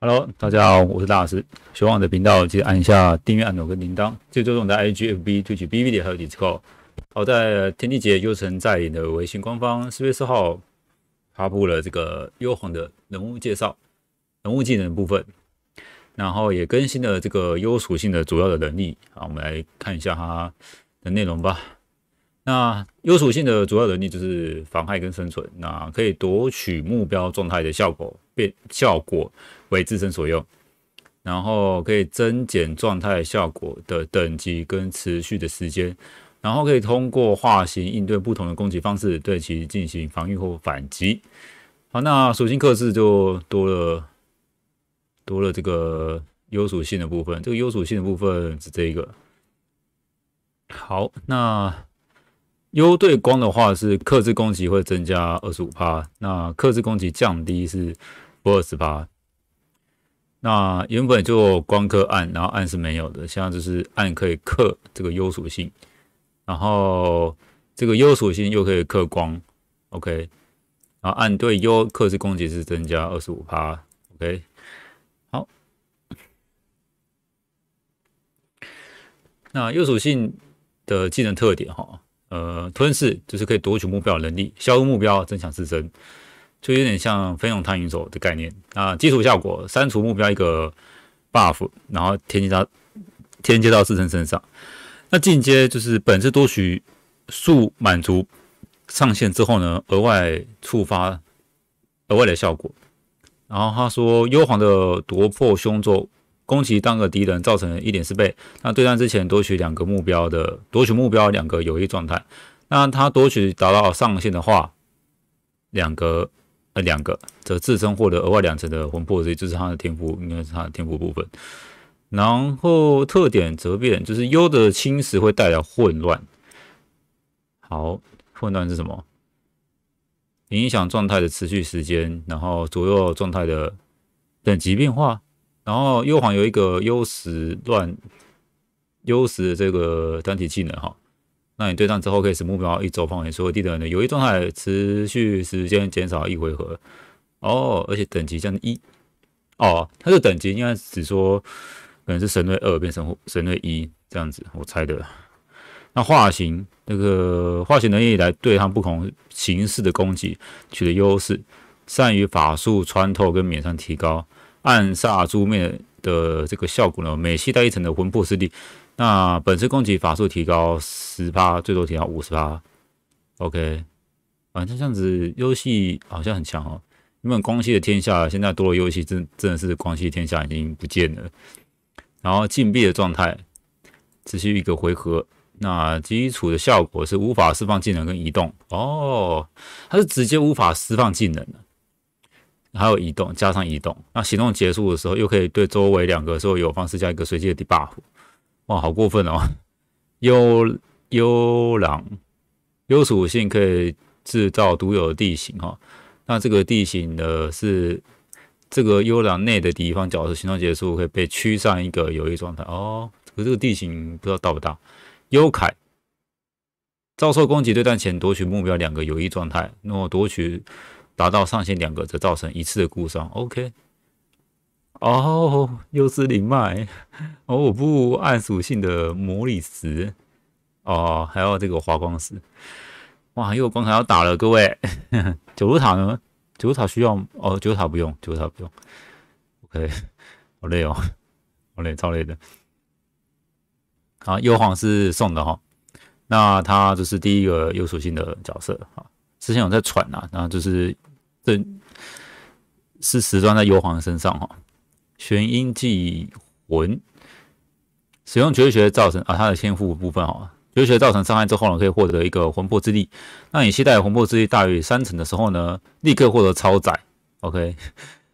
Hello，大家好，我是大老师。欢我的频道记得按一下订阅按钮跟铃铛。就这种的 IGFB 推出 BVD 还有礼包。好在天地劫幽城在的微信官方四月四号发布了这个幽魂的人物介绍、人物技能部分，然后也更新了这个优属性的主要的能力。好，我们来看一下它的内容吧。那优属性的主要能力就是防害跟生存，那可以夺取目标状态的效果变效果。为自身所用，然后可以增减状态效果的等级跟持续的时间，然后可以通过化形应对不同的攻击方式，对其进行防御或反击。好，那属性克制就多了多了这个优属性的部分，这个优属性的部分是这一个。好，那优对光的话是克制攻击会增加二十五帕，那克制攻击降低是负二十帕。那原本就光刻暗，然后暗是没有的。现在就是暗可以刻这个优属性，然后这个优属性又可以刻光。OK，然后暗对优克制攻击是增加二十五%。OK，好。那优属性的技能特点哈，呃，吞噬就是可以夺取目标能力，消除目标，增强自身。就有点像飞龙探云走的概念啊，基础效果删除目标一个 buff，然后添加添加到自身身上。那进阶就是本次夺取数满足上限之后呢，额外触发额外的效果。然后他说幽皇的夺破凶咒攻击单个敌人造成一点四倍。那对战之前夺取两个目标的夺取目标两个有益状态，那他夺取达到上限的话，两个。两个，则自身获得额外两成的魂魄所以这是他的天赋，应该是他的天赋部分。然后特点则变，就是优的侵蚀会带来混乱。好，混乱是什么？影响状态的持续时间，然后左右状态的等级变化。然后幽皇有一个优时乱，时的这个单体技能，哈。那你对战之后可以使目标一周范围所有地人的游戏状态持续时间减少一回合哦，而且等级降一哦，它的等级应该只说可能是神队二变神神队一这样子，我猜的。那化形那个化形能力来对抗不同形式的攻击，取得优势，善于法术穿透跟免伤提高，暗杀诛灭。的这个效果呢，每吸带一层的魂魄之力，那本次攻击法术提高十趴，最多提高五十趴。OK，反正这样子，游戏好像很强哦。因为光系的天下现在多了游戏，真真的是光系天下已经不见了。然后禁闭的状态持续一个回合，那基础的效果是无法释放技能跟移动哦，它是直接无法释放技能的。还有移动，加上移动。那行动结束的时候，又可以对周围两个所有方式加一个随机的 debuff。哇，好过分哦！优优狼，优属性可以制造独有的地形哈。那这个地形呢，是这个优狼内的敌方角色行动结束会被驱上一个有益状态哦。可这个地形不知道大不大。优凯，遭受攻击对战前夺取目标两个有益状态，那么夺取。达到上限两个，则造成一次的故障。OK，哦，又是灵脉，哦，我不，按属性的魔力石，哦，还有这个华光石，哇，又有光塔要打了，各位。九路塔呢？九路塔需要哦，九路塔不用，九路塔不用。OK，好累哦，好累，超累的。啊，幽皇是送的哈，那他这是第一个有属性的角色哈。之前有在喘呐，后就是。是时装在幽皇身上哈，玄阴祭魂使用绝学造成啊，它的天赋部分哈，绝学造成伤害之后呢，可以获得一个魂魄之力。那你期待魂魄之力大于三成的时候呢，立刻获得超载，OK，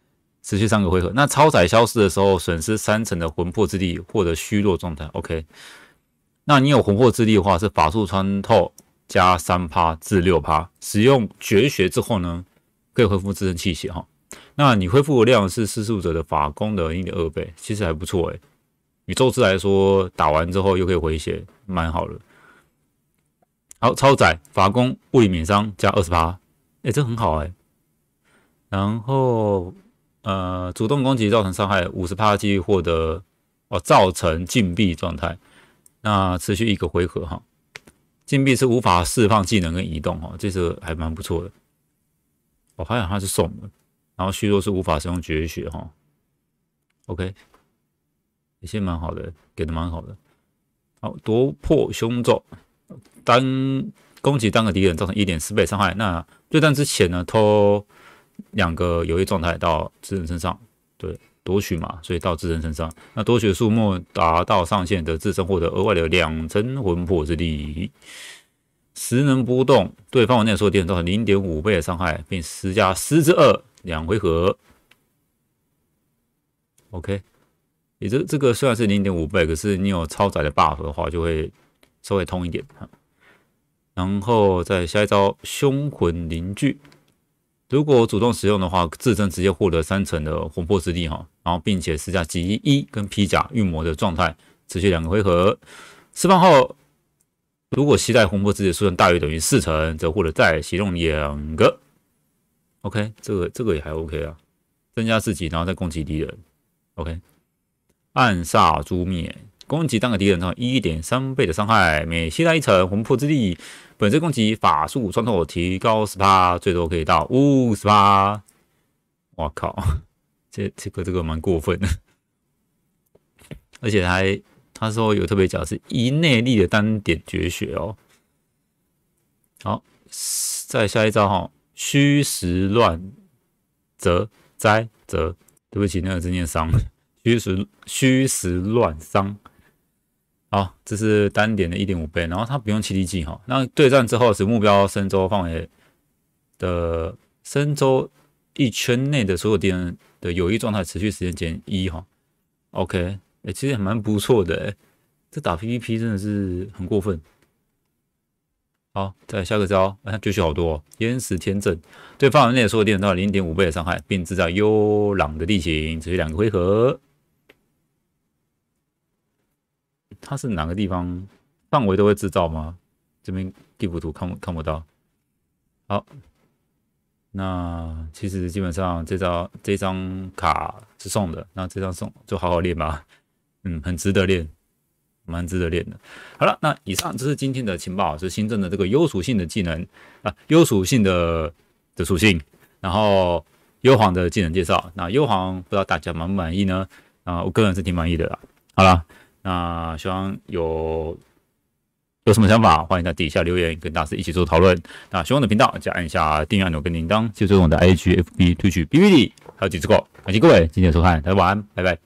持续三个回合。那超载消失的时候，损失三成的魂魄之力，获得虚弱状态，OK。那你有魂魄之力的话，是法术穿透加三趴至六趴，使用绝学之后呢？可以恢复自身气血哈，那你恢复的量是施术者的法功的一点二倍，其实还不错诶。宇宙之来说打完之后又可以回血，蛮好的。好，超载法攻物理免伤加二十八，哎，这很好哎。然后呃，主动攻击造成伤害五十帕，几率获得哦，造成禁闭状态，那持续一个回合哈。禁闭是无法释放技能跟移动哈，这是还蛮不错的。我发现他是送的，然后虚弱是无法使用绝学哈。OK，也先蛮好的，给的蛮好的。好，夺破凶咒，单攻击单个敌人造成一点四倍伤害。那对战之前呢，偷两个游戏状态到自身身上，对，夺取嘛，所以到自身身上。那夺取数目达到上限的自身获得额外的两层魂魄之力。十能波动对范围内所有敌人造成零点五倍的伤害，并施加十之二两回合。OK，你这这个虽然是零点五倍，可是你有超载的 buff 的话，就会稍微痛一点。然后再下一招凶魂凝聚，如果主动使用的话，自身直接获得三层的魂魄之力哈，然后并且施加极一跟披甲御魔的状态，持续两个回合。释放后。如果携带魂魄之力数量大于等于四成，则获得再启动两个。OK，这个这个也还 OK 啊，增加自己，然后再攻击敌人。OK，暗杀诛灭，攻击单个敌人，的话一点三倍的伤害，每携带一层魂魄之力，本次攻击法术穿透提高十八，最多可以到五十八。我靠，这这个这个蛮过分的，而且还。他说有特别讲是一内力的单点绝学哦，好，再下一招哈，虚实乱则灾则，对不起那个字念伤，虚实虚实乱伤，好，这是单点的一点五倍，然后它不用七 D 技哈，那对战之后是目标深州范围的深州一圈内的所有敌人的有益状态持续时间减一哈，OK。哎，其实还蛮不错的。哎，这打 PVP 真的是很过分。好，再下个招，哎，崛起好多，淹死天阵，对范围内所有敌人到零点五倍的伤害，并制造幽朗的地形，持续两个回合。它是哪个地方范围都会制造吗？这边地图图看看不到。好，那其实基本上这张这张卡是送的，那这张送就好好练吧。嗯，很值得练，蛮值得练的。好了，那以上就是今天的情报老师新增的这个优属性的技能啊，优属性的的属性，然后幽皇的技能介绍。那幽皇不知道大家满不满意呢？啊，我个人是挺满意的啦。好了，那希望有有什么想法，欢迎在底下留言，跟大师一起做讨论。那喜欢的频道，加一下订阅按钮跟铃铛，支持我们的 HFB 推剧 b b d 还有几只狗。感谢各位今天的收看，大家晚安，拜拜。